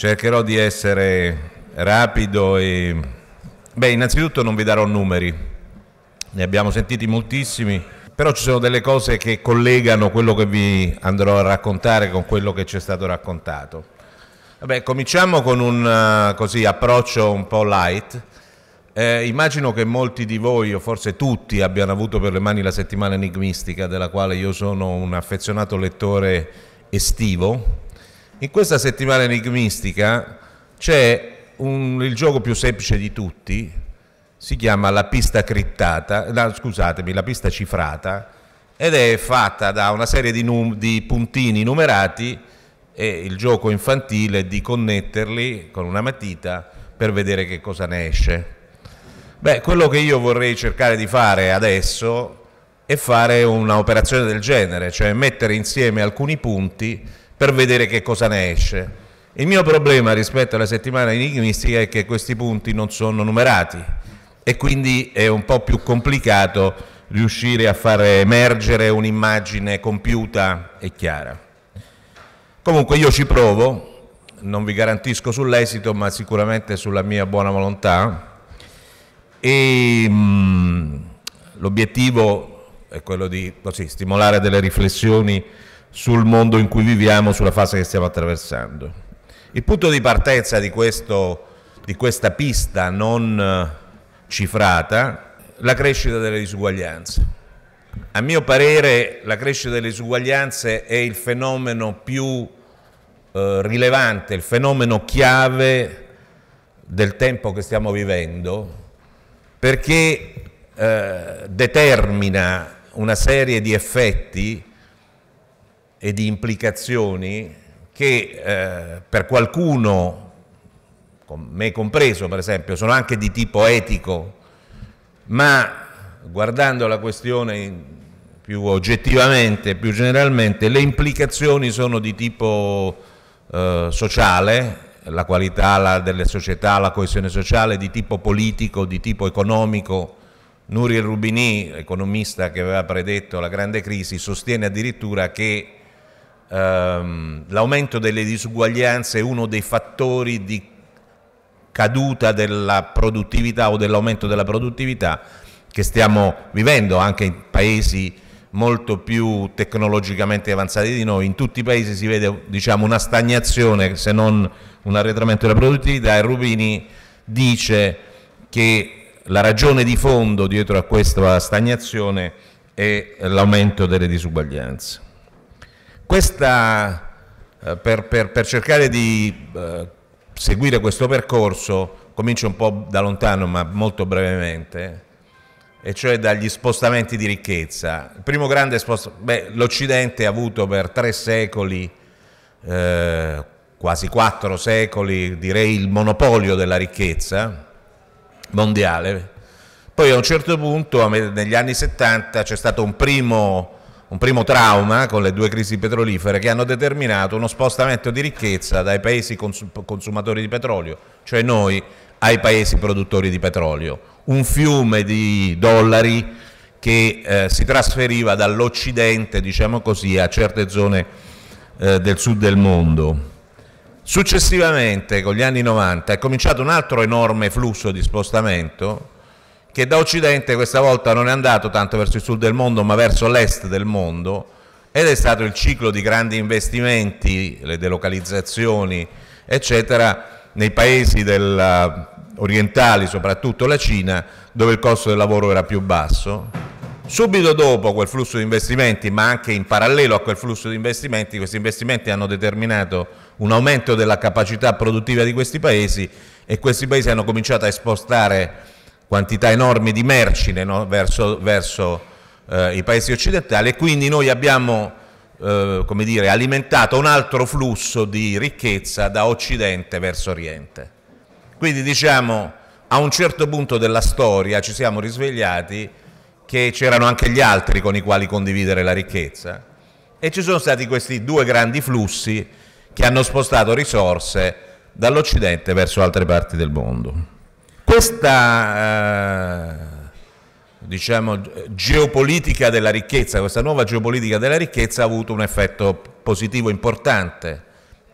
cercherò di essere rapido e... Beh, innanzitutto non vi darò numeri, ne abbiamo sentiti moltissimi, però ci sono delle cose che collegano quello che vi andrò a raccontare con quello che ci è stato raccontato. Vabbè, cominciamo con un eh, così, approccio un po' light. Eh, immagino che molti di voi, o forse tutti, abbiano avuto per le mani la settimana enigmistica, della quale io sono un affezionato lettore estivo, in questa settimana enigmistica c'è il gioco più semplice di tutti, si chiama la pista criptata, no, scusatemi, la pista cifrata, ed è fatta da una serie di, num, di puntini numerati e il gioco infantile è di connetterli con una matita per vedere che cosa ne esce. Beh, quello che io vorrei cercare di fare adesso è fare un'operazione del genere, cioè mettere insieme alcuni punti per vedere che cosa ne esce. Il mio problema rispetto alla settimana enigmistica è che questi punti non sono numerati e quindi è un po' più complicato riuscire a far emergere un'immagine compiuta e chiara. Comunque io ci provo, non vi garantisco sull'esito ma sicuramente sulla mia buona volontà e mm, l'obiettivo è quello di così, stimolare delle riflessioni sul mondo in cui viviamo, sulla fase che stiamo attraversando. Il punto di partenza di, questo, di questa pista non eh, cifrata è la crescita delle disuguaglianze. A mio parere la crescita delle disuguaglianze è il fenomeno più eh, rilevante, il fenomeno chiave del tempo che stiamo vivendo, perché eh, determina una serie di effetti e di implicazioni che eh, per qualcuno, me compreso per esempio, sono anche di tipo etico, ma guardando la questione più oggettivamente, più generalmente, le implicazioni sono di tipo eh, sociale, la qualità la, delle società, la coesione sociale, di tipo politico, di tipo economico. Nuri Rubini, economista che aveva predetto la grande crisi, sostiene addirittura che ehm, l'aumento delle disuguaglianze è uno dei fattori di caduta della produttività o dell'aumento della produttività che stiamo vivendo anche in paesi molto più tecnologicamente avanzati di noi, in tutti i paesi si vede diciamo, una stagnazione se non un arretramento della produttività e Rubini dice che la ragione di fondo dietro a questa stagnazione è l'aumento delle disuguaglianze questa, eh, per, per, per, cercare di eh, seguire questo percorso, comincio un po' da lontano ma molto brevemente, e cioè dagli spostamenti di ricchezza. Il primo grande spostamento, l'Occidente ha avuto per tre secoli, eh, quasi quattro secoli, direi il monopolio della ricchezza mondiale. Poi a un certo punto, negli anni 70, c'è stato un primo un primo trauma con le due crisi petrolifere che hanno determinato uno spostamento di ricchezza dai paesi consumatori di petrolio, cioè noi, ai paesi produttori di petrolio. Un fiume di dollari che eh, si trasferiva dall'Occidente, diciamo così, a certe zone eh, del sud del mondo. Successivamente, con gli anni 90, è cominciato un altro enorme flusso di spostamento che da Occidente questa volta non è andato tanto verso il sud del mondo ma verso l'est del mondo ed è stato il ciclo di grandi investimenti, le delocalizzazioni eccetera nei paesi del, eh, orientali, soprattutto la Cina, dove il costo del lavoro era più basso. Subito dopo quel flusso di investimenti, ma anche in parallelo a quel flusso di investimenti, questi investimenti hanno determinato un aumento della capacità produttiva di questi paesi e questi paesi hanno cominciato a esportare quantità enormi di merci no? verso, verso eh, i paesi occidentali e quindi noi abbiamo eh, come dire, alimentato un altro flusso di ricchezza da Occidente verso Oriente. Quindi diciamo a un certo punto della storia ci siamo risvegliati che c'erano anche gli altri con i quali condividere la ricchezza e ci sono stati questi due grandi flussi che hanno spostato risorse dall'Occidente verso altre parti del mondo questa eh, diciamo, geopolitica della ricchezza, questa nuova geopolitica della ricchezza ha avuto un effetto positivo importante,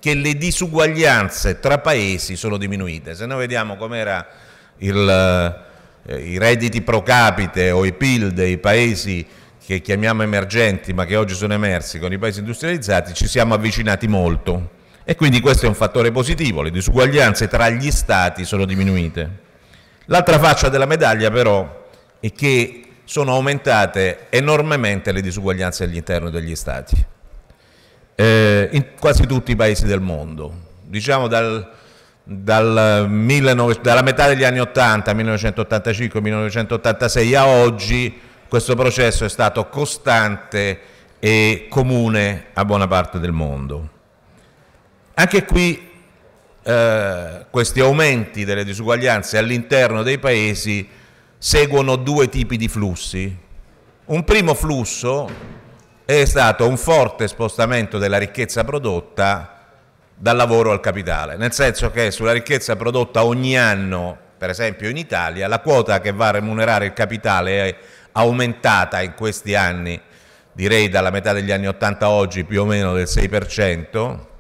che le disuguaglianze tra paesi sono diminuite. Se noi vediamo com'era eh, i redditi pro capite o i PIL dei paesi che chiamiamo emergenti ma che oggi sono emersi con i paesi industrializzati, ci siamo avvicinati molto. E quindi questo è un fattore positivo, le disuguaglianze tra gli stati sono diminuite. L'altra faccia della medaglia però è che sono aumentate enormemente le disuguaglianze all'interno degli Stati, eh, in quasi tutti i paesi del mondo. Diciamo dal, dal 19, dalla metà degli anni 80, 1985-1986 a oggi, questo processo è stato costante e comune a buona parte del mondo. Anche qui eh, questi aumenti delle disuguaglianze all'interno dei paesi seguono due tipi di flussi. Un primo flusso è stato un forte spostamento della ricchezza prodotta dal lavoro al capitale, nel senso che sulla ricchezza prodotta ogni anno, per esempio in Italia, la quota che va a remunerare il capitale è aumentata in questi anni, direi dalla metà degli anni 80 a oggi più o meno del 6%,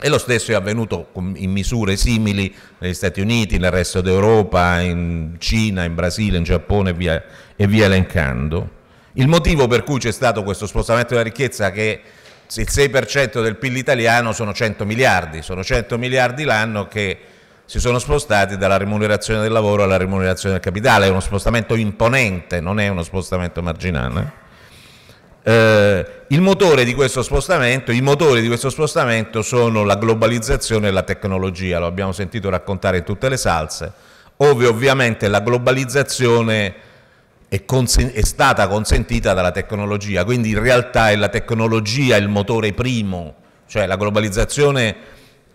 e lo stesso è avvenuto in misure simili negli Stati Uniti, nel resto d'Europa, in Cina, in Brasile, in Giappone e via, e via elencando. Il motivo per cui c'è stato questo spostamento della ricchezza è che il 6% del PIL italiano sono 100 miliardi, sono 100 miliardi l'anno che si sono spostati dalla remunerazione del lavoro alla remunerazione del capitale, è uno spostamento imponente, non è uno spostamento marginale. Eh, il motore di questo spostamento, I motori di questo spostamento sono la globalizzazione e la tecnologia, lo abbiamo sentito raccontare in tutte le salse, ove ovviamente la globalizzazione è, è stata consentita dalla tecnologia, quindi in realtà è la tecnologia il motore primo, cioè la globalizzazione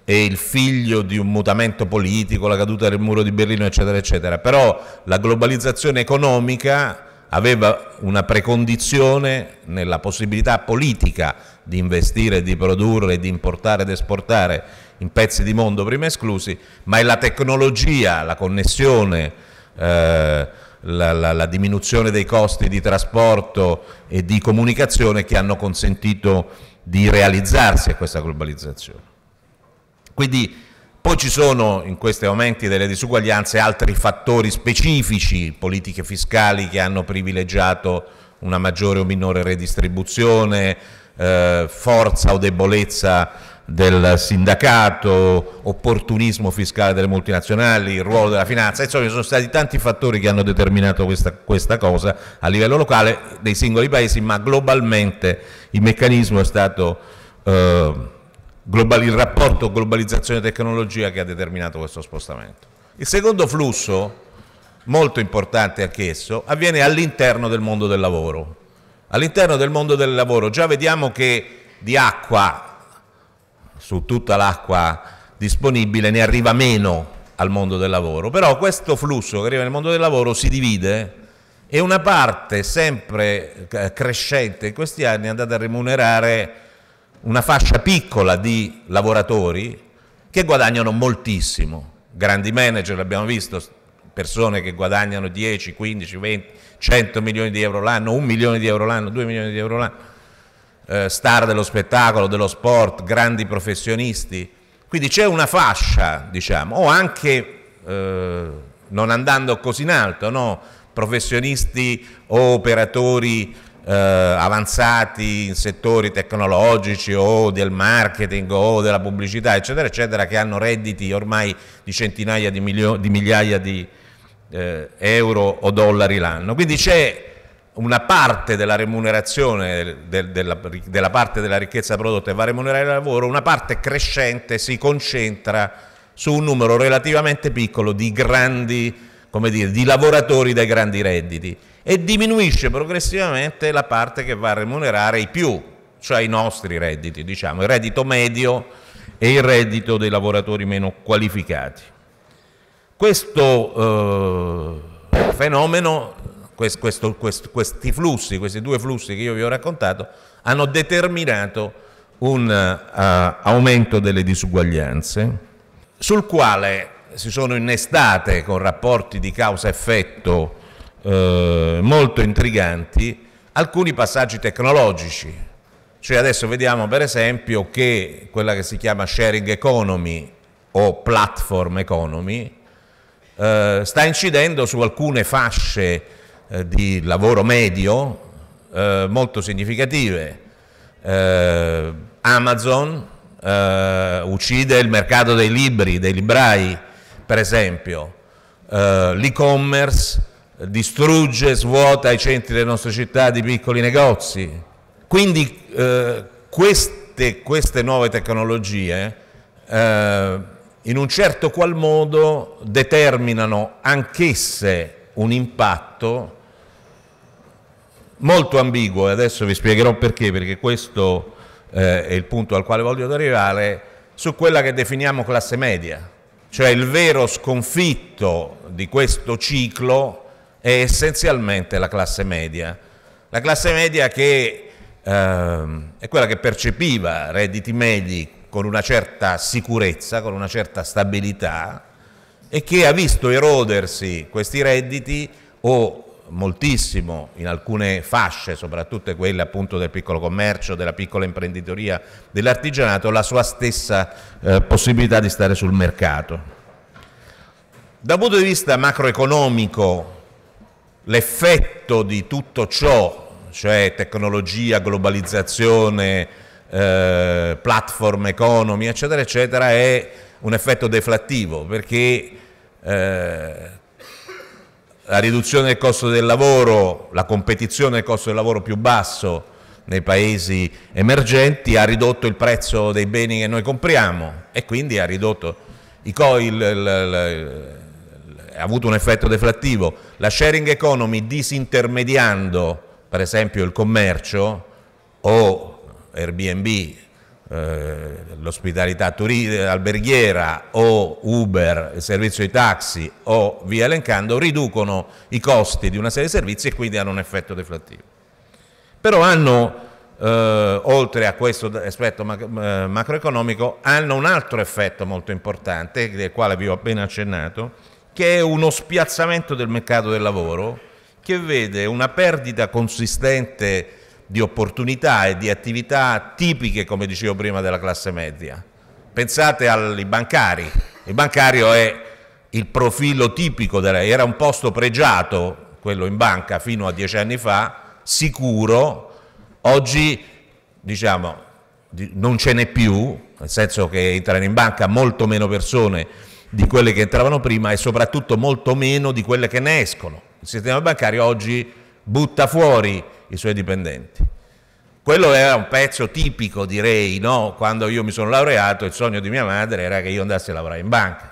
è il figlio di un mutamento politico, la caduta del muro di Berlino, eccetera, eccetera, però la globalizzazione economica aveva una precondizione nella possibilità politica di investire, di produrre, di importare ed esportare in pezzi di mondo prima esclusi, ma è la tecnologia, la connessione, eh, la, la, la, diminuzione dei costi di trasporto e di comunicazione che hanno consentito di realizzarsi a questa globalizzazione. Quindi poi ci sono in questi aumenti delle disuguaglianze altri fattori specifici, politiche fiscali che hanno privilegiato una maggiore o minore redistribuzione, eh, forza o debolezza del sindacato, opportunismo fiscale delle multinazionali, il ruolo della finanza, insomma ci sono stati tanti fattori che hanno determinato questa, questa cosa a livello locale dei singoli paesi, ma globalmente il meccanismo è stato... Eh, globali, il rapporto globalizzazione-tecnologia che ha determinato questo spostamento. Il secondo flusso, molto importante anch'esso, avviene all'interno del mondo del lavoro. All'interno del mondo del lavoro già vediamo che di acqua, su tutta l'acqua disponibile, ne arriva meno al mondo del lavoro, però questo flusso che arriva nel mondo del lavoro si divide e una parte sempre eh, crescente in questi anni è andata a remunerare una fascia piccola di lavoratori che guadagnano moltissimo. Grandi manager, l'abbiamo visto, persone che guadagnano 10, 15, 20, 100 milioni di euro l'anno, 1 milione di euro l'anno, 2 milioni di euro l'anno, eh, star dello spettacolo, dello sport, grandi professionisti. Quindi c'è una fascia, diciamo, o anche, eh, non andando così in alto, no? professionisti o operatori eh, avanzati in settori tecnologici o del marketing o della pubblicità, eccetera, eccetera, che hanno redditi ormai di centinaia di, di migliaia di eh, euro o dollari l'anno. Quindi c'è una parte della remunerazione, del, della, della parte della ricchezza prodotta e va a remunerare il lavoro, una parte crescente si concentra su un numero relativamente piccolo di grandi come dire, di lavoratori dai grandi redditi e diminuisce progressivamente la parte che va a remunerare i più, cioè i nostri redditi, diciamo, il reddito medio e il reddito dei lavoratori meno qualificati. Questo eh, fenomeno, quest, questo, quest, questi flussi, questi due flussi che io vi ho raccontato, hanno determinato un uh, aumento delle disuguaglianze sul quale si sono innestate con rapporti di causa-effetto eh, molto intriganti alcuni passaggi tecnologici. Cioè adesso vediamo per esempio che quella che si chiama sharing economy o platform economy eh, sta incidendo su alcune fasce eh, di lavoro medio eh, molto significative. Eh, Amazon eh, uccide il mercato dei libri, dei librai, per esempio, eh, l'e-commerce distrugge, svuota i centri delle nostre città di piccoli negozi. Quindi eh, queste, queste, nuove tecnologie eh, in un certo qual modo determinano anch'esse un impatto molto ambiguo, e adesso vi spiegherò perché, perché questo eh, è il punto al quale voglio arrivare, su quella che definiamo classe media. Cioè il vero sconfitto di questo ciclo è essenzialmente la classe media. La classe media che eh, è quella che percepiva redditi medi con una certa sicurezza, con una certa stabilità e che ha visto erodersi questi redditi o moltissimo in alcune fasce, soprattutto quelle appunto del piccolo commercio, della piccola imprenditoria, dell'artigianato, la sua stessa eh, possibilità di stare sul mercato. Dal punto di vista macroeconomico, l'effetto di tutto ciò, cioè tecnologia, globalizzazione, eh, platform economy, eccetera, eccetera, è un effetto deflattivo perché eh, la riduzione del costo del lavoro, la competizione del costo del lavoro più basso nei paesi emergenti ha ridotto il prezzo dei beni che noi compriamo e quindi ha ridotto il, il, ha avuto un effetto deflattivo. La sharing economy disintermediando per esempio il commercio o Airbnb eh, l'ospitalità alberghiera o Uber, il servizio di taxi o via elencando, riducono i costi di una serie di servizi e quindi hanno un effetto deflattivo. Però hanno, eh, oltre a questo aspetto eh, macroeconomico, hanno un altro effetto molto importante, del quale vi ho appena accennato, che è uno spiazzamento del mercato del lavoro, che vede una perdita consistente di opportunità e di attività tipiche, come dicevo prima, della classe media. Pensate ai bancari, il bancario è il profilo tipico, della, era un posto pregiato, quello in banca fino a dieci anni fa, sicuro, oggi diciamo, non ce n'è più, nel senso che entrano in banca molto meno persone di quelle che entravano prima e soprattutto molto meno di quelle che ne escono. Il sistema bancario oggi butta fuori i suoi dipendenti. Quello era un pezzo tipico, direi, no? quando io mi sono laureato il sogno di mia madre era che io andassi a lavorare in banca,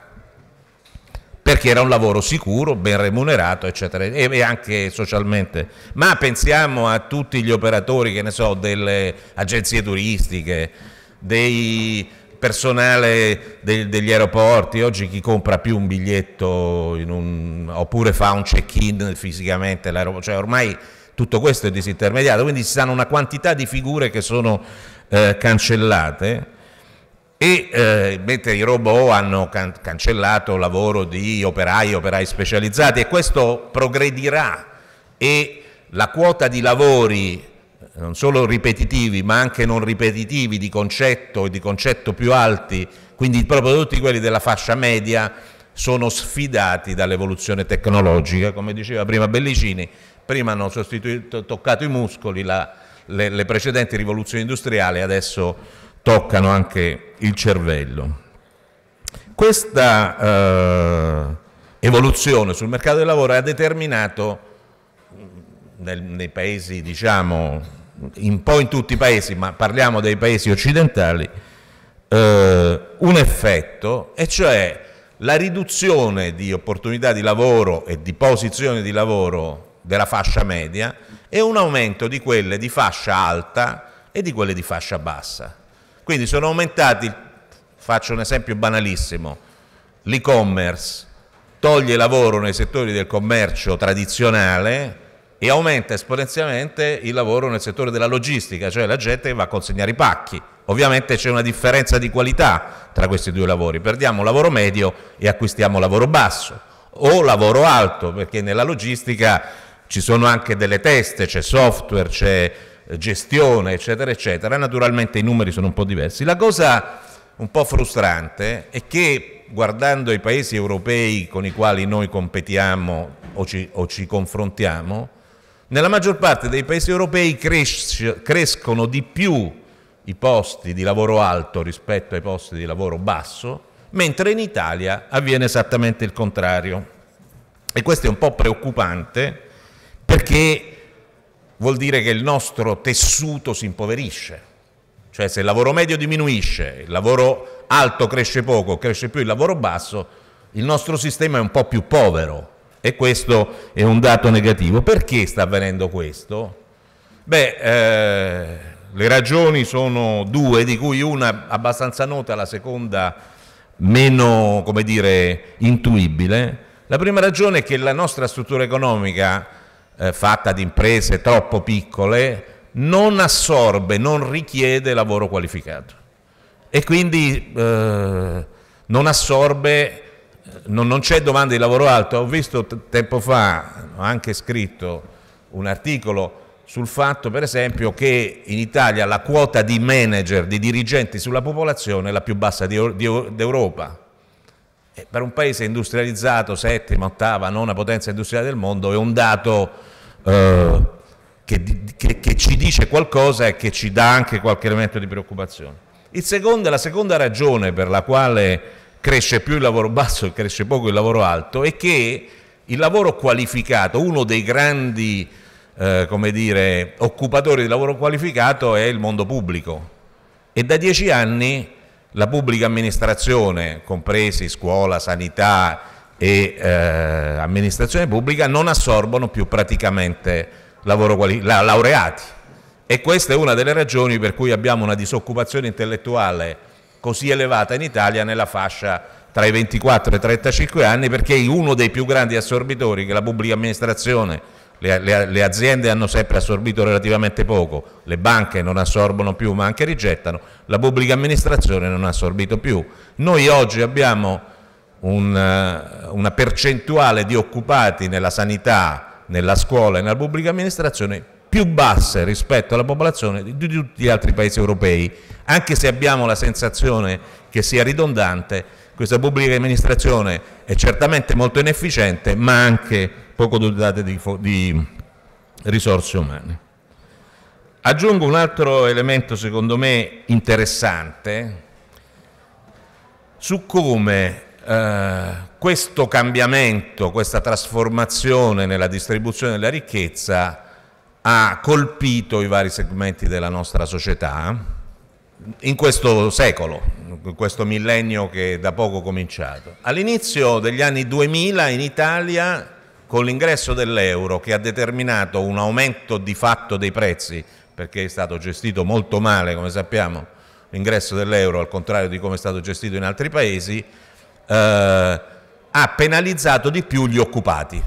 perché era un lavoro sicuro, ben remunerato, eccetera, e anche socialmente. Ma pensiamo a tutti gli operatori, che ne so, delle agenzie turistiche, dei personale de, degli aeroporti, oggi chi compra più un biglietto un, oppure fa un check-in fisicamente all'aeroporto, cioè ormai tutto questo è disintermediato, quindi ci sono una quantità di figure che sono eh, cancellate e eh, mentre i robot hanno can cancellato lavoro di operai, operai specializzati e questo progredirà e la quota di lavori non solo ripetitivi ma anche non ripetitivi di concetto e di concetto più alti, quindi proprio tutti quelli della fascia media sono sfidati dall'evoluzione tecnologica, come diceva prima Bellicini, prima hanno toccato i muscoli, la, le, le precedenti rivoluzioni industriali adesso toccano anche il cervello. Questa eh, evoluzione sul mercato del lavoro ha determinato mm, nel, nei paesi, diciamo, un po' in tutti i paesi, ma parliamo dei paesi occidentali, eh, un effetto, e cioè la riduzione di opportunità di lavoro e di posizioni di lavoro della fascia media e un aumento di quelle di fascia alta e di quelle di fascia bassa. Quindi sono aumentati, faccio un esempio banalissimo, l'e-commerce toglie lavoro nei settori del commercio tradizionale e aumenta esponenzialmente il lavoro nel settore della logistica, cioè la gente che va a consegnare i pacchi. Ovviamente c'è una differenza di qualità tra questi due lavori, perdiamo lavoro medio e acquistiamo lavoro basso o lavoro alto, perché nella logistica ci sono anche delle teste, c'è software, c'è eh, gestione, eccetera, eccetera. Naturalmente i numeri sono un po' diversi. La cosa un po' frustrante è che guardando i paesi europei con i quali noi competiamo o ci, o ci confrontiamo, nella maggior parte dei paesi europei cres crescono di più i posti di lavoro alto rispetto ai posti di lavoro basso, mentre in Italia avviene esattamente il contrario. E questo è un po' preoccupante perché vuol dire che il nostro tessuto si impoverisce. Cioè se il lavoro medio diminuisce, il lavoro alto cresce poco, cresce più il lavoro basso, il nostro sistema è un po' più povero e questo è un dato negativo. Perché sta avvenendo questo? Beh, eh, le ragioni sono due, di cui una abbastanza nota, la seconda meno, come dire, intuibile. La prima ragione è che la nostra struttura economica eh, fatta di imprese troppo piccole non assorbe, non richiede lavoro qualificato e quindi eh, non assorbe, non, non c'è domanda di lavoro alto. Ho visto tempo fa, ho anche scritto un articolo sul fatto per esempio che in Italia la quota di manager, di dirigenti sulla popolazione è la più bassa d'Europa. Per un paese industrializzato, settima, ottava, nona potenza industriale del mondo è un dato eh, che, che, che, ci dice qualcosa e che ci dà anche qualche elemento di preoccupazione. Secondo, la seconda ragione per la quale cresce più il lavoro basso e cresce poco il lavoro alto è che il lavoro qualificato, uno dei grandi eh, come dire, occupatori di lavoro qualificato è il mondo pubblico e da dieci anni la pubblica amministrazione, compresi scuola, sanità, e eh, amministrazione pubblica non assorbono più praticamente la laureati e questa è una delle ragioni per cui abbiamo una disoccupazione intellettuale così elevata in Italia nella fascia tra i 24 e i 35 anni perché uno dei più grandi assorbitori che la pubblica amministrazione le, le, le aziende hanno sempre assorbito relativamente poco, le banche non assorbono più ma anche rigettano, la pubblica amministrazione non ha assorbito più. Noi oggi abbiamo un, eh, una percentuale di occupati nella sanità, nella scuola e nella pubblica amministrazione più basse rispetto alla popolazione di tutti gli altri paesi europei, anche se abbiamo la sensazione che sia ridondante, questa pubblica amministrazione è certamente molto inefficiente, ma anche poco dotata di, di risorse umane. Aggiungo un altro elemento secondo me interessante su come eh, questo cambiamento, questa trasformazione nella distribuzione della ricchezza ha colpito i vari segmenti della nostra società in questo secolo, in questo millennio che è da poco cominciato. All'inizio degli anni 2000 in Italia, con l'ingresso dell'euro che ha determinato un aumento di fatto dei prezzi, perché è stato gestito molto male, come sappiamo, l'ingresso dell'euro, al contrario di come è stato gestito in altri paesi, eh, ha penalizzato di più gli occupati.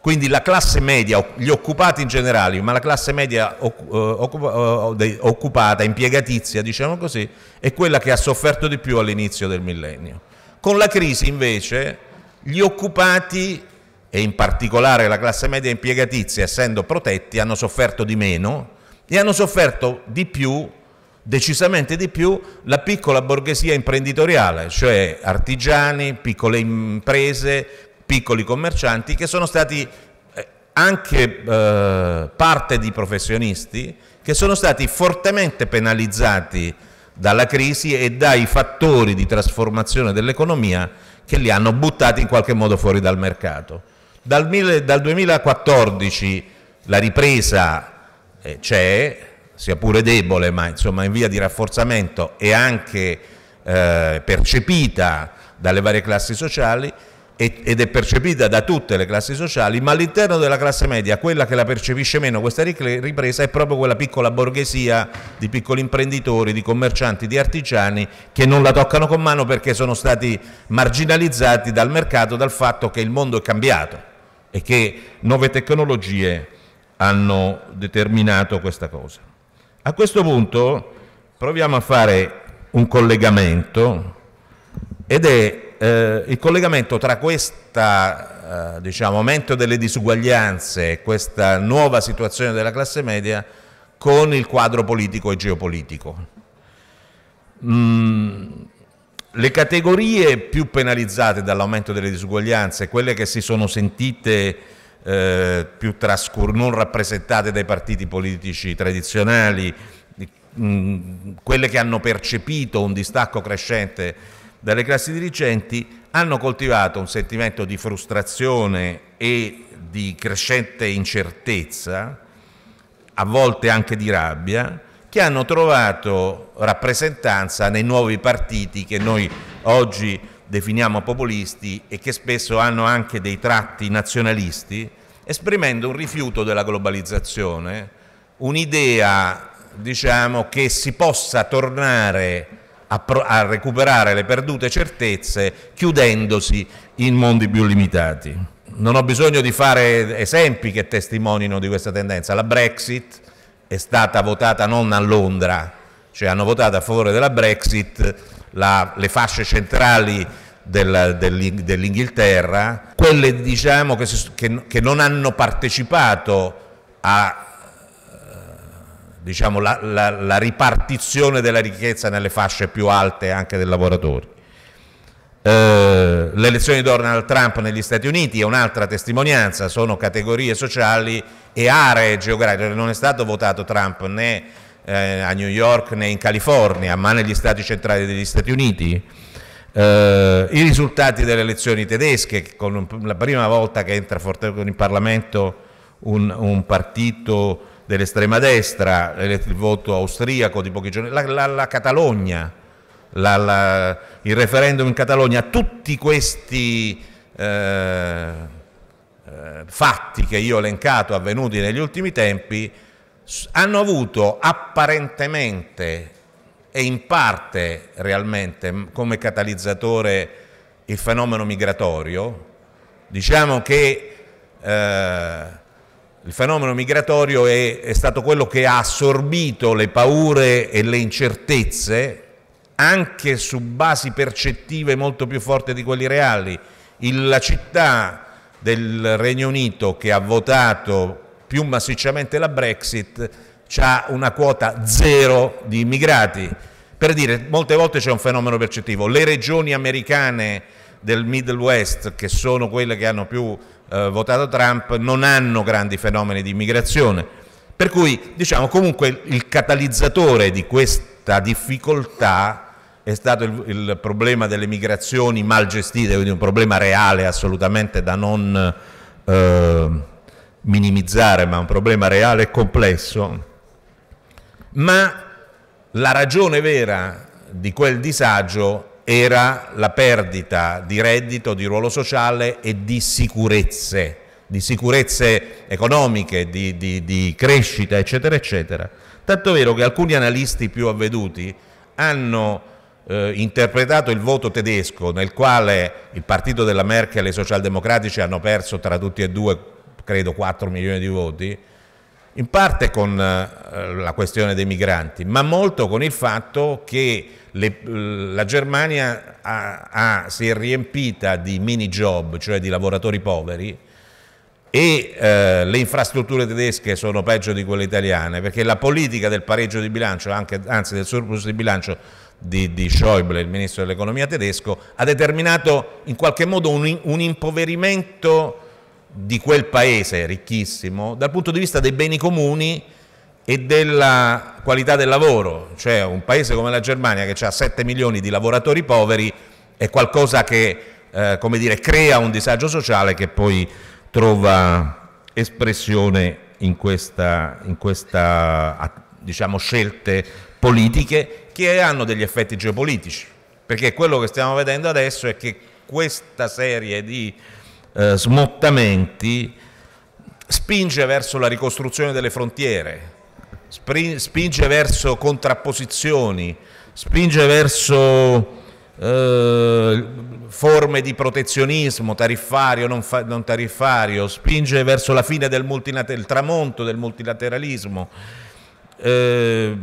Quindi la classe media, gli occupati in generale, ma la classe media eh, eh, occupata, impiegatizia, diciamo così, è quella che ha sofferto di più all'inizio del millennio. Con la crisi invece gli occupati e in particolare la classe media impiegatizia, essendo protetti, hanno sofferto di meno e hanno sofferto di più decisamente di più la piccola borghesia imprenditoriale, cioè artigiani, piccole imprese, piccoli commercianti che sono stati eh, anche eh, parte di professionisti che sono stati fortemente penalizzati dalla crisi e dai fattori di trasformazione dell'economia che li hanno buttati in qualche modo fuori dal mercato. Dal, dal 2014 la ripresa eh, c'è, sia pure debole, ma insomma in via di rafforzamento e anche eh, percepita dalle varie classi sociali ed è percepita da tutte le classi sociali, ma all'interno della classe media quella che la percepisce meno questa ripresa è proprio quella piccola borghesia di piccoli imprenditori, di commercianti, di artigiani che non la toccano con mano perché sono stati marginalizzati dal mercato, dal fatto che il mondo è cambiato e che nuove tecnologie hanno determinato questa cosa. A questo punto proviamo a fare un collegamento ed è eh, il collegamento tra questo eh, diciamo, aumento delle disuguaglianze e questa nuova situazione della classe media con il quadro politico e geopolitico. Mm, le categorie più penalizzate dall'aumento delle disuguaglianze, quelle che si sono sentite eh, più trascur- non rappresentate dai partiti politici tradizionali, mm, quelle che hanno percepito un distacco crescente dalle classi dirigenti, hanno coltivato un sentimento di frustrazione e di crescente incertezza, a volte anche di rabbia, che hanno trovato rappresentanza nei nuovi partiti che noi oggi definiamo populisti e che spesso hanno anche dei tratti nazionalisti, esprimendo un rifiuto della globalizzazione, un'idea diciamo, che si possa tornare a, a recuperare le perdute certezze chiudendosi in mondi più limitati. Non ho bisogno di fare esempi che testimonino di questa tendenza. La Brexit è stata votata non a Londra, cioè hanno votato a favore della Brexit la, le fasce centrali dell'Inghilterra, quelle diciamo, che, che, che, non hanno partecipato alla eh, diciamo, ripartizione della ricchezza nelle fasce più alte anche dei lavoratori. Eh, L'elezione di Donald Trump negli Stati Uniti è un'altra testimonianza, sono categorie sociali e aree geografiche, non è stato votato Trump né eh, a New York né in California, ma negli stati centrali degli Stati Uniti. Eh, I risultati delle elezioni tedesche, con la prima volta che entra in Parlamento un, un partito dell'estrema destra, eh, il voto austriaco di pochi giorni, la, la, la Catalogna, la, la, il referendum in Catalogna, tutti questi eh, eh fatti che io ho elencato avvenuti negli ultimi tempi hanno avuto apparentemente e in parte realmente come catalizzatore il fenomeno migratorio, diciamo che eh, il fenomeno migratorio è, è stato quello che ha assorbito le paure e le incertezze anche su basi percettive molto più forti di quelli reali. Il, la città del Regno Unito che ha votato più massicciamente la Brexit, ha una quota zero di immigrati. Per dire, molte volte c'è un fenomeno percettivo. Le regioni americane del Midwest, che sono quelle che hanno più eh, votato Trump, non hanno grandi fenomeni di immigrazione. Per cui, diciamo, comunque il catalizzatore di questa difficoltà è stato il, il problema delle migrazioni mal gestite, quindi un problema reale assolutamente da non... Eh, minimizzare, ma è un problema reale e complesso, ma la ragione vera di quel disagio era la perdita di reddito, di ruolo sociale e di sicurezze, di sicurezze economiche, di, di, di crescita, eccetera, eccetera. Tanto vero che alcuni analisti più avveduti hanno eh, interpretato il voto tedesco nel quale il partito della Merkel e i socialdemocratici hanno perso tra tutti e due credo 4 milioni di voti, in parte con eh, la questione dei migranti, ma molto con il fatto che le, la Germania ha, ha, si è riempita di mini job, cioè di lavoratori poveri, e eh, le infrastrutture tedesche sono peggio di quelle italiane, perché la politica del pareggio di bilancio, anche, anzi del surplus di bilancio di, di, Schäuble, il ministro dell'economia tedesco, ha determinato in qualche modo un, un impoverimento di quel paese ricchissimo dal punto di vista dei beni comuni e della qualità del lavoro, cioè un paese come la Germania che ha 7 milioni di lavoratori poveri è qualcosa che eh, come dire, crea un disagio sociale che poi trova espressione in questa, in questa diciamo, scelte politiche che hanno degli effetti geopolitici, perché quello che stiamo vedendo adesso è che questa serie di eh, smottamenti spinge verso la ricostruzione delle frontiere, spinge verso contrapposizioni, spinge verso eh, forme di protezionismo tariffario, non, non tariffario, spinge verso la fine del il tramonto del multilateralismo. Eh,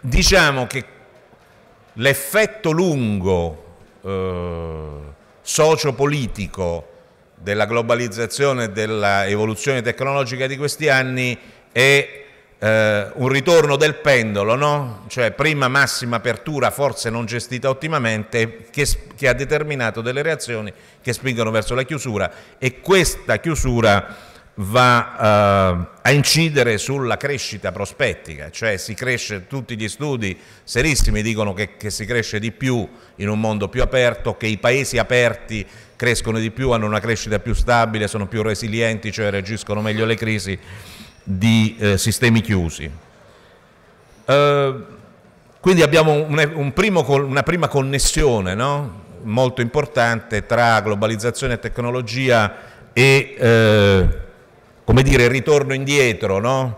diciamo che l'effetto lungo eh, sociopolitico della globalizzazione e dell'evoluzione tecnologica di questi anni è eh, un ritorno del pendolo, no? cioè prima massima apertura forse non gestita ottimamente che, che ha determinato delle reazioni che spingono verso la chiusura e questa chiusura va eh, a incidere sulla crescita prospettica, cioè si cresce, tutti gli studi serissimi dicono che, che, si cresce di più in un mondo più aperto, che i paesi aperti crescono di più, hanno una crescita più stabile, sono più resilienti, cioè reagiscono meglio alle crisi di eh, sistemi chiusi. Eh, quindi abbiamo un, un primo, una prima connessione no? molto importante tra globalizzazione e tecnologia e eh, come dire, ritorno indietro, no?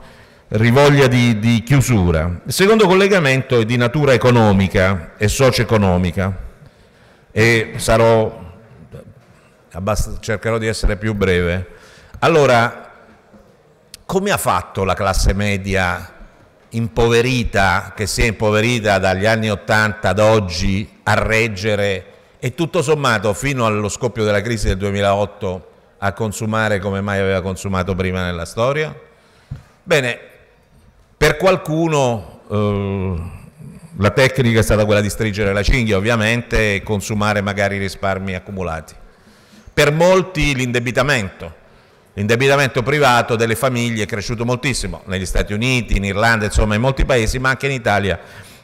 rivoglia di, di, chiusura. Il secondo collegamento è di natura economica e socio-economica e sarò, cercherò di essere più breve. Allora, come ha fatto la classe media impoverita, che si è impoverita dagli anni 80 ad oggi, a reggere e tutto sommato fino allo scoppio della crisi del 2008 a consumare come mai aveva consumato prima nella storia? Bene, per qualcuno eh, la tecnica è stata quella di stringere la cinghia ovviamente e consumare magari i risparmi accumulati. Per molti l'indebitamento, l'indebitamento privato delle famiglie è cresciuto moltissimo negli Stati Uniti, in Irlanda, insomma in molti paesi, ma anche in Italia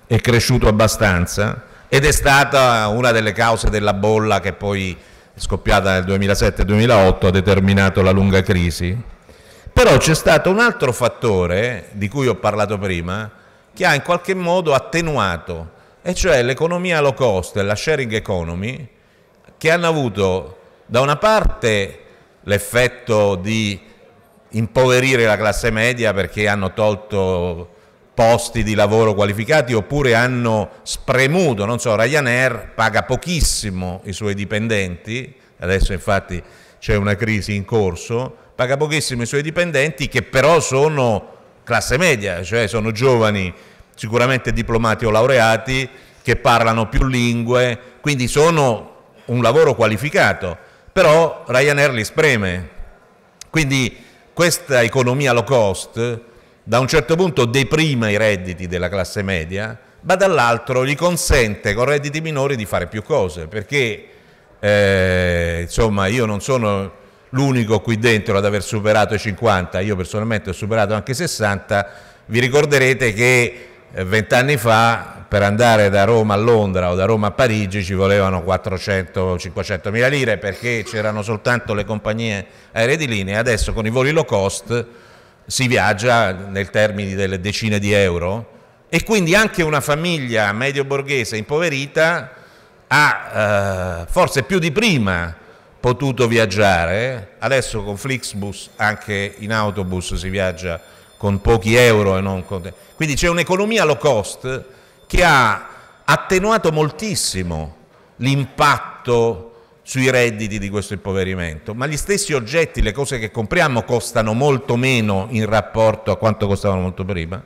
è cresciuto abbastanza ed è stata una delle cause della bolla che poi scoppiata nel 2007-2008, ha determinato la lunga crisi. Però c'è stato un altro fattore di cui ho parlato prima che ha in qualche modo attenuato, e cioè l'economia low cost e la sharing economy, che hanno avuto da una parte l'effetto di impoverire la classe media perché hanno tolto posti di lavoro qualificati oppure hanno spremuto, non so, Ryanair paga pochissimo i suoi dipendenti, adesso infatti c'è una crisi in corso, paga pochissimo i suoi dipendenti che però sono classe media, cioè sono giovani sicuramente diplomati o laureati che parlano più lingue, quindi sono un lavoro qualificato, però Ryanair li spreme. Quindi questa economia low cost da un certo punto deprima i redditi della classe media, ma dall'altro gli consente con redditi minori di fare più cose, perché eh, insomma io non sono l'unico qui dentro ad aver superato i 50, io personalmente ho superato anche i 60, vi ricorderete che eh, vent'anni fa per andare da Roma a Londra o da Roma a Parigi ci volevano 400-500 mila lire perché c'erano soltanto le compagnie aeree di linea, adesso con i voli low cost si viaggia nel termine delle decine di euro e quindi anche una famiglia medio borghese impoverita ha eh, forse più di prima potuto viaggiare, adesso con Flixbus anche in autobus si viaggia con pochi euro e non con... Quindi c'è un'economia low cost che ha attenuato moltissimo l'impatto sui redditi di questo impoverimento, ma gli stessi oggetti, le cose che compriamo costano molto meno in rapporto a quanto costavano molto prima.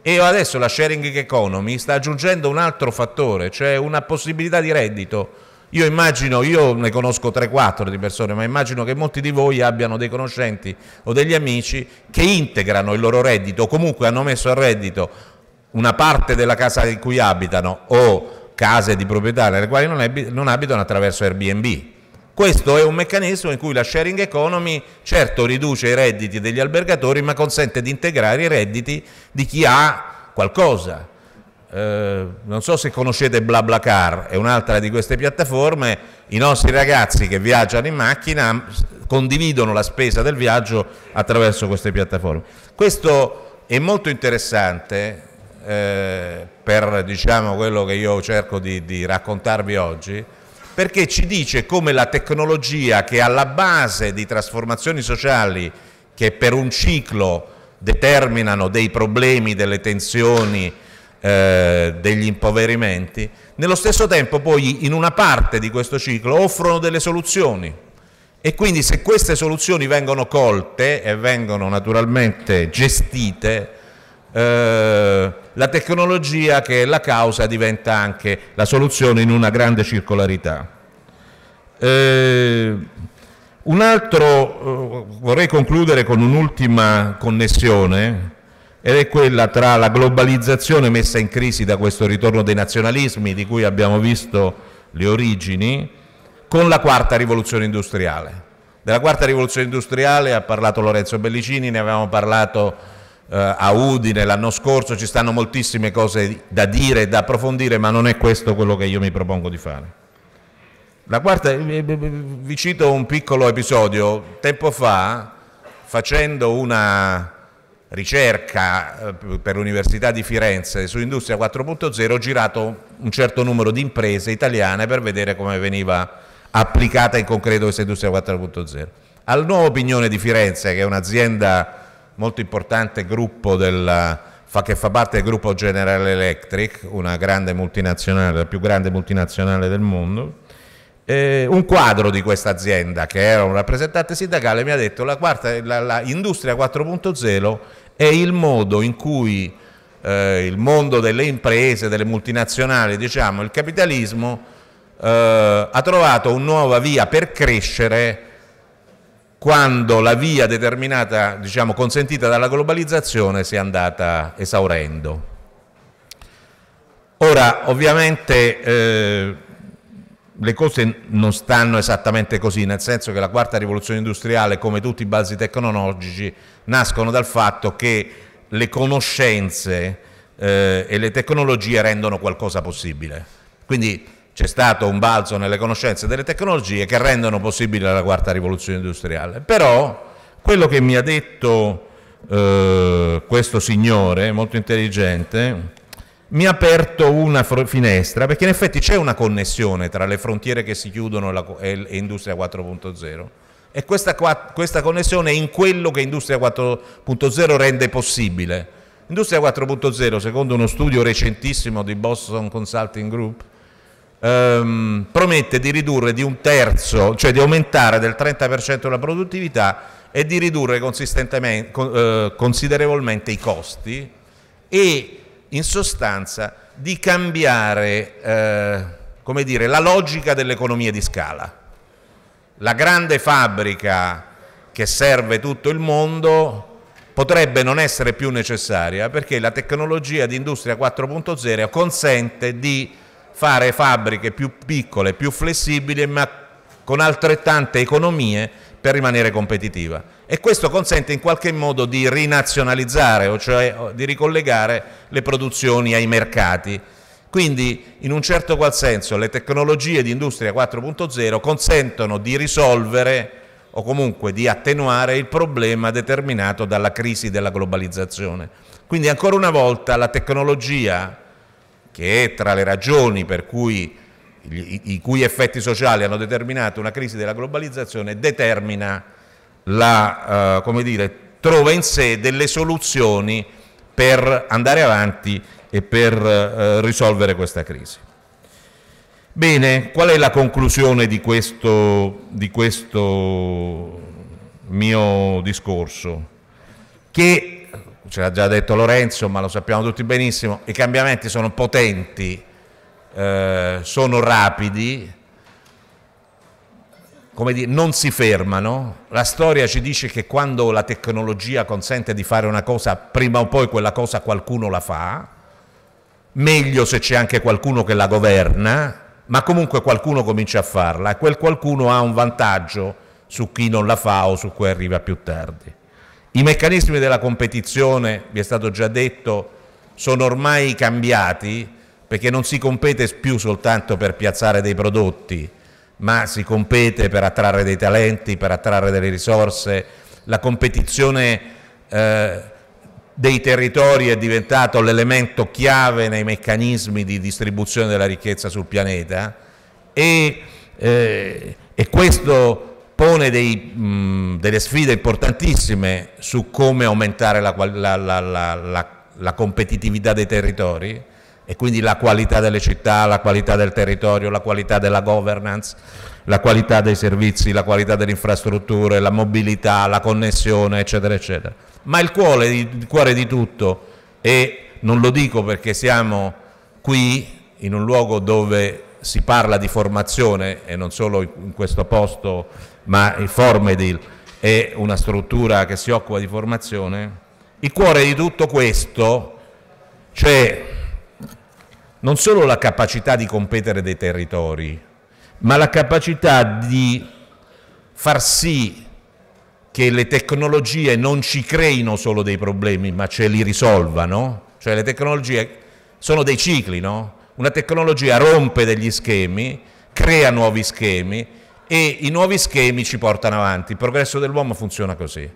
E adesso la sharing economy sta aggiungendo un altro fattore, cioè una possibilità di reddito. Io immagino, io ne conosco 3-4 di persone, ma immagino che molti di voi abbiano dei conoscenti o degli amici che integrano il loro reddito o comunque hanno messo a reddito una parte della casa in cui abitano o case di proprietà nelle quali non, ab- non abitano attraverso Airbnb. Questo è un meccanismo in cui la sharing economy certo riduce i redditi degli albergatori ma consente di integrare i redditi di chi ha qualcosa. Eh, non so se conoscete BlaBlaCar, è un'altra di queste piattaforme, i nostri ragazzi che viaggiano in macchina condividono la spesa del viaggio attraverso queste piattaforme. Questo è molto interessante eh, per diciamo, quello che io cerco di, di raccontarvi oggi, perché ci dice come la tecnologia che è alla base di trasformazioni sociali che per un ciclo determinano dei problemi, delle tensioni, eh, degli impoverimenti, nello stesso tempo poi in una parte di questo ciclo offrono delle soluzioni e quindi se queste soluzioni vengono colte e vengono naturalmente gestite, eh, la tecnologia che è la causa diventa anche la soluzione in una grande circolarità. Eh, un altro, eh, vorrei concludere con un'ultima connessione, ed è quella tra la globalizzazione messa in crisi da questo ritorno dei nazionalismi, di cui abbiamo visto le origini, con la quarta rivoluzione industriale. Della quarta rivoluzione industriale ha parlato Lorenzo Bellicini, ne avevamo parlato eh, a Udine l'anno scorso, ci stanno moltissime cose da dire e da approfondire, ma non è questo quello che io mi propongo di fare. La quarta, eh, eh, vi cito un piccolo episodio. Tempo fa, facendo una ricerca per l'Università di Firenze su Industria 4.0, ho girato un certo numero di imprese italiane per vedere come veniva applicata in concreto questa Industria 4.0. Al nuovo Opinione di Firenze, che è un'azienda molto importante gruppo della, che fa parte del gruppo General Electric, una grande multinazionale, la più grande multinazionale del mondo. Eh, un quadro di questa azienda, che era un rappresentante sindacale, mi ha detto la, quarta, industria 4.0 è il modo in cui eh, il mondo delle imprese, delle multinazionali, diciamo, il capitalismo, eh, ha trovato una nuova via per crescere quando la via determinata, diciamo, consentita dalla globalizzazione si è andata esaurendo. Ora, ovviamente eh, le cose non stanno esattamente così, nel senso che la quarta rivoluzione industriale, come tutti i balzi tecnologici, nascono dal fatto che le conoscenze eh, e le tecnologie rendono qualcosa possibile. Quindi c'è stato un balzo nelle conoscenze delle tecnologie che rendono possibile la quarta rivoluzione industriale. Però quello che mi ha detto eh, questo signore, molto intelligente, mi ha aperto una finestra, perché in effetti c'è una connessione tra le frontiere che si chiudono e, la, e, e Industria 4.0. E questa, questa connessione è in quello che Industria 4.0 rende possibile. Industria 4.0, secondo uno studio recentissimo di Boston Consulting Group, ehm, promette di ridurre di un terzo, cioè di aumentare del 30% la produttività e di ridurre eh, considerevolmente i costi e in sostanza di cambiare eh, dire, la logica dell'economia di scala. La grande fabbrica che serve tutto il mondo potrebbe non essere più necessaria perché la tecnologia di industria 4.0 consente di fare fabbriche più piccole, più flessibili, ma con altrettante economie per rimanere competitiva. E questo consente in qualche modo di rinazionalizzare, o cioè di ricollegare le produzioni ai mercati. Quindi, in un certo qual senso, le tecnologie di Industria 4.0 consentono di risolvere o comunque di attenuare il problema determinato dalla crisi della globalizzazione. Quindi, ancora una volta, la tecnologia che è tra le ragioni per cui i cui effetti sociali hanno determinato una crisi della globalizzazione, determina la, eh, come dire, trova in sé delle soluzioni per andare avanti e per eh, risolvere questa crisi. Bene, qual è la conclusione di questo, di questo mio discorso? Che ce l'ha già detto Lorenzo, ma lo sappiamo tutti benissimo, i cambiamenti sono potenti, eh, sono rapidi, come dire, non si fermano. La storia ci dice che quando la tecnologia consente di fare una cosa, prima o poi quella cosa qualcuno la fa, meglio se c'è anche qualcuno che la governa, ma comunque qualcuno comincia a farla e quel qualcuno ha un vantaggio su chi non la fa o su chi arriva più tardi. I meccanismi della competizione, vi è stato già detto, sono ormai cambiati perché non si compete più soltanto per piazzare dei prodotti, ma si compete per attrarre dei talenti, per attrarre delle risorse. La competizione eh, dei territori è diventato l'elemento chiave nei meccanismi di distribuzione della ricchezza sul pianeta e, eh, e questo pone dei, mh, delle sfide importantissime su come aumentare la, la, la, la, competitività dei territori e quindi la qualità delle città, la qualità del territorio, la qualità della governance, la qualità dei servizi, la qualità delle infrastrutture, la mobilità, la connessione, eccetera, eccetera. Ma il cuore il cuore di tutto, e non lo dico perché siamo qui in un luogo dove si parla di formazione e non solo in questo posto, ma il Formedil è una struttura che si occupa di formazione, il cuore di tutto questo c'è non solo la capacità di competere dei territori, ma la capacità di far sì che le tecnologie non ci creino solo dei problemi, ma ce li risolvano. Cioè le tecnologie sono dei cicli, no? Una tecnologia rompe degli schemi, crea nuovi schemi e i nuovi schemi ci portano avanti. Il progresso dell'uomo funziona così.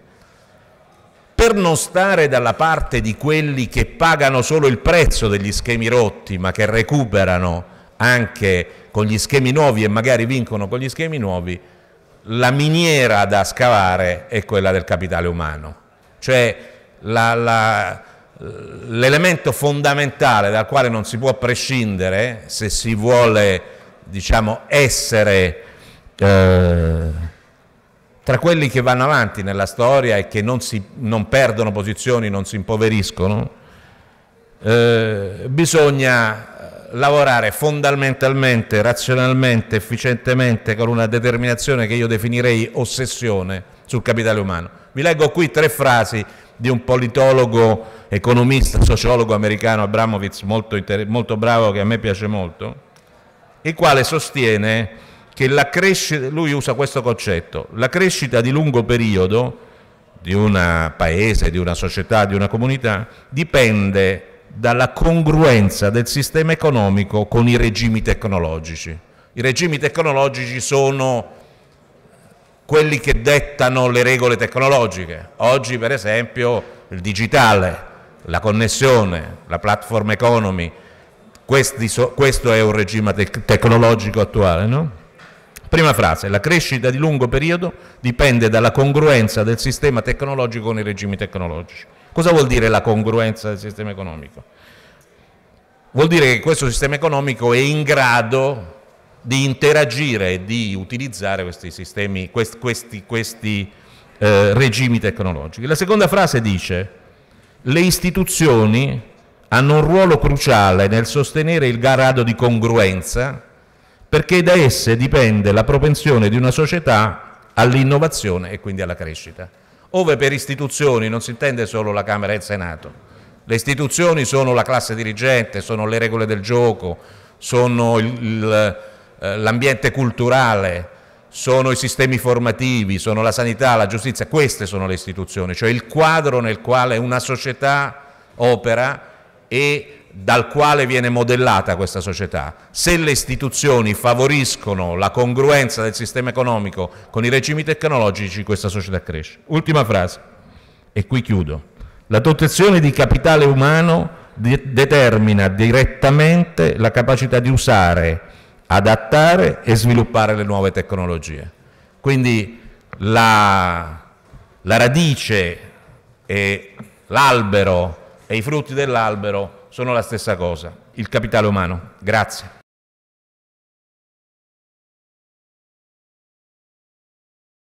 Per non stare dalla parte di quelli che pagano solo il prezzo degli schemi rotti, ma che recuperano anche con gli schemi nuovi e magari vincono con gli schemi nuovi, la miniera da scavare è quella del capitale umano. Cioè la, la l'elemento fondamentale dal quale non si può prescindere se si vuole diciamo, essere eh, tra quelli che vanno avanti nella storia e che non, si, non perdono posizioni, non si impoveriscono, eh, bisogna lavorare fondamentalmente, razionalmente, efficientemente, con una determinazione che io definirei ossessione sul capitale umano vi leggo qui tre frasi di un politologo, economista, sociologo americano, Abramovitz, molto, molto bravo, che a me piace molto, il quale sostiene che la crescita, lui usa questo concetto, la crescita di lungo periodo di un paese, di una società, di una comunità, dipende dalla congruenza del sistema economico con i regimi tecnologici. I regimi tecnologici sono quelli che dettano le regole tecnologiche. Oggi per esempio il digitale, la connessione, la platform economy, so, questo è un regime tec- tecnologico attuale. No? Prima frase, la crescita di lungo periodo dipende dalla congruenza del sistema tecnologico con i regimi tecnologici. Cosa vuol dire la congruenza del sistema economico? Vuol dire che questo sistema economico è in grado di interagire e di utilizzare questi sistemi, questi, questi, questi eh, regimi tecnologici. La seconda frase dice le istituzioni hanno un ruolo cruciale nel sostenere il grado di congruenza perché da esse dipende la propensione di una società all'innovazione e quindi alla crescita. Ove per istituzioni non si intende solo la Camera e il Senato, le istituzioni sono la classe dirigente, sono le regole del gioco, sono il, il eh, l'ambiente culturale, sono i sistemi formativi, sono la sanità, la giustizia, queste sono le istituzioni, cioè il quadro nel quale una società opera e dal quale viene modellata questa società. Se le istituzioni favoriscono la congruenza del sistema economico con i regimi tecnologici, questa società cresce. Ultima frase, e qui chiudo. La dotazione di capitale umano determina direttamente la capacità di usare adattare e sviluppare le nuove tecnologie. Quindi la, la radice e l'albero e i frutti dell'albero sono la stessa cosa, il capitale umano. Grazie.